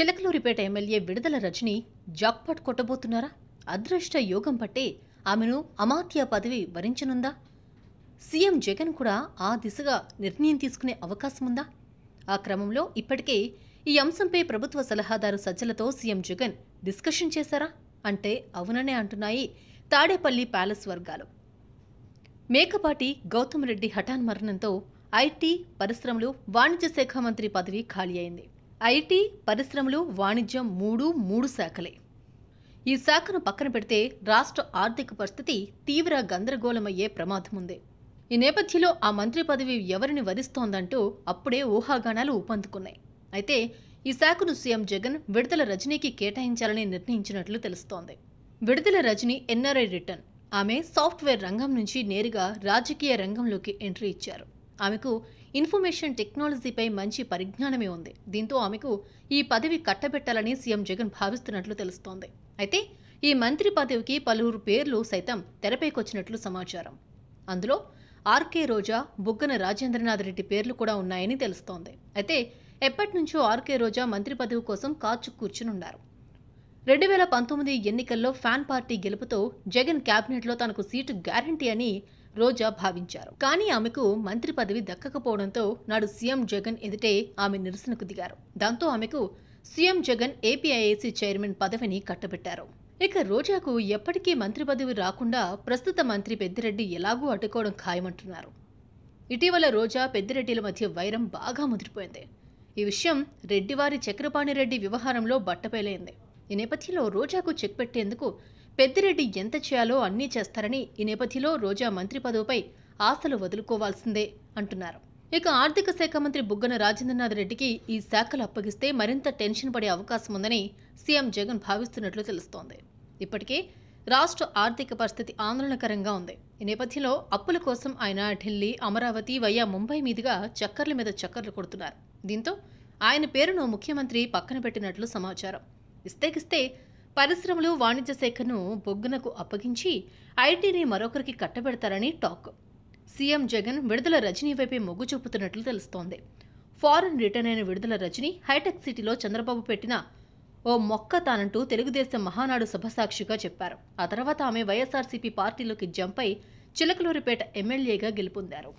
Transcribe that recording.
Chilakaluripet MLA విడుదల Rajani jackpot కొట్టబోతున్నారా అదృష్ట యోగం పట్టే ఆమెను అమాత్య పదవి వరించనుందా సీఎం జగన్ కూడా ఆ దిశగా నిర్ణయం తీసుకునే అవకాశం ఉందా ఆ క్రమంలో ఇప్పటికే ఈ అంశంపై ప్రభుత్వ సలహాదారు సజ్జలతో సీఎం జగన్ డిస్కషన్ చేశారా అంటే అవుననే అంటున్నాయి తాడేపల్లి ప్యాలెస్ వర్గాలు మేకపాటి గౌతమ్ రెడ్డి హఠాన్ మరణంతో ఐటీ పరిశ్రమలు వాణిజ్య శాఖ మంత్రి పదవి ఖాళీ అయింది ఐటీ పరిశ్రమలు వాణిజ్యం మూడు మూడు శాఖలే ఈ శాఖను పక్కన పెడితే రాష్ట్ర ఆర్థిక పరిస్థితి తీవ్ర గందరగోళమయ్యే ప్రమాదముంది ఈ నేపథ్యంలో ఆ మంత్రి పదవి ఎవరిని వధిస్తోందంటూ అప్పుడే ఊహాగానాలు ఊపందుకున్నాయి అయితే ఈ శాఖను సీఎం జగన్ విడుదల రజనీకి కేటాయించాలని నిర్ణయించినట్లు తెలుస్తోంది విడుదల రజనీ ఎన్ఆర్ఐ రిటర్న్ ఆమె సాఫ్ట్వేర్ రంగం నుంచి నేరుగా రాజకీయ రంగంలోకి ఎంట్రీ ఇచ్చారు ఆమెకు ఇన్ఫర్మేషన్ టెక్నాలజీపై మంచి పరిజ్ఞానమే ఉంది దీంతో ఆమెకు ఈ పదవి కట్టబెట్టాలని సీఎం జగన్ భావిస్తున్నట్లు తెలుస్తోంది అయితే ఈ మంత్రి పదవికి పలువురు పేర్లు సైతం తెరపైకొచ్చినట్లు సమాచారం అందులో ఆర్కే రోజా బుగ్గన రాజేంద్రనాథ్ రెడ్డి పేర్లు కూడా ఉన్నాయని తెలుస్తోంది అయితే ఎప్పటి నుంచో ఆర్కే రోజా మంత్రి పదవి కోసం కాచు కూర్చునున్నారు రెండు వేల పంతొమ్మిది ఎన్నికల్లో ఫ్యాన్ పార్టీ గెలుపుతో జగన్ క్యాబినెట్లో తనకు సీటు గ్యారంటీ అని రోజా భావించారు కానీ ఆమెకు మంత్రి పదవి దక్కకపోవడంతో నాడు సీఎం జగన్ ఎదుటే ఆమె నిరసనకు దిగారు దాంతో ఆమెకు సీఎం జగన్ ఏపీఐఏసీ చైర్మన్ పదవిని కట్టబెట్టారు ఇక రోజాకు ఎప్పటికీ మంత్రి పదవి రాకుండా ప్రస్తుత మంత్రి పెద్దిరెడ్డి ఎలాగూ అడ్డుకోవడం ఖాయమంటున్నారు ఇటీవల రోజా పెద్దిరెడ్డిల మధ్య వైరం బాగా ముదిరిపోయింది ఈ విషయం రెడ్డివారి చక్రపాణిరెడ్డి వ్యవహారంలో బట్టపేలైంది ఈ నేపథ్యంలో రోజాకు చెక్ పెట్టేందుకు పెద్దిరెడ్డి ఎంత చేయాలో అన్నీ చేస్తారని ఈ నేపథ్యంలో రోజా మంత్రి పదవిపై ఆస్తులు వదులుకోవాల్సిందే అంటున్నారు ఇక ఆర్థిక శాఖ మంత్రి బుగ్గన రాజేంద్రనాథ్ రెడ్డికి ఈ శాఖలు అప్పగిస్తే మరింత టెన్షన్ పడే అవకాశం ఉందని సీఎం జగన్ భావిస్తున్నట్లు తెలుస్తోంది ఇప్పటికే రాష్ట్ర ఆర్థిక పరిస్థితి ఆందోళనకరంగా ఉంది ఈ నేపథ్యంలో అప్పుల కోసం ఆయన ఢిల్లీ అమరావతి వయా ముంబై మీదుగా చక్కర్ల మీద చక్కర్లు కొడుతున్నారు దీంతో ఆయన పేరును ముఖ్యమంత్రి పక్కన పెట్టినట్లు సమాచారం ఇస్తేకిస్తే పరిశ్రమలు వాణిజ్య శాఖను బొగ్గునకు అప్పగించి ఐటీని మరొకరికి కట్టబెడతారని టాక్ సీఎం జగన్ విడుదల రజనీ వైపే మొగ్గు చూపుతున్నట్లు తెలుస్తోంది ఫారెన్ రిటర్న్ అయిన విడుదల రజనీ హైటెక్ సిటీలో చంద్రబాబు పెట్టిన ఓ మొక్క తానంటూ తెలుగుదేశం మహానాడు శుభసాక్షిగా చెప్పారు ఆ తర్వాత ఆమె వైఎస్ఆర్సీపీ పార్టీలోకి జంపై చిలకలూరిపేట ఎమ్మెల్యేగా గెలుపొందారు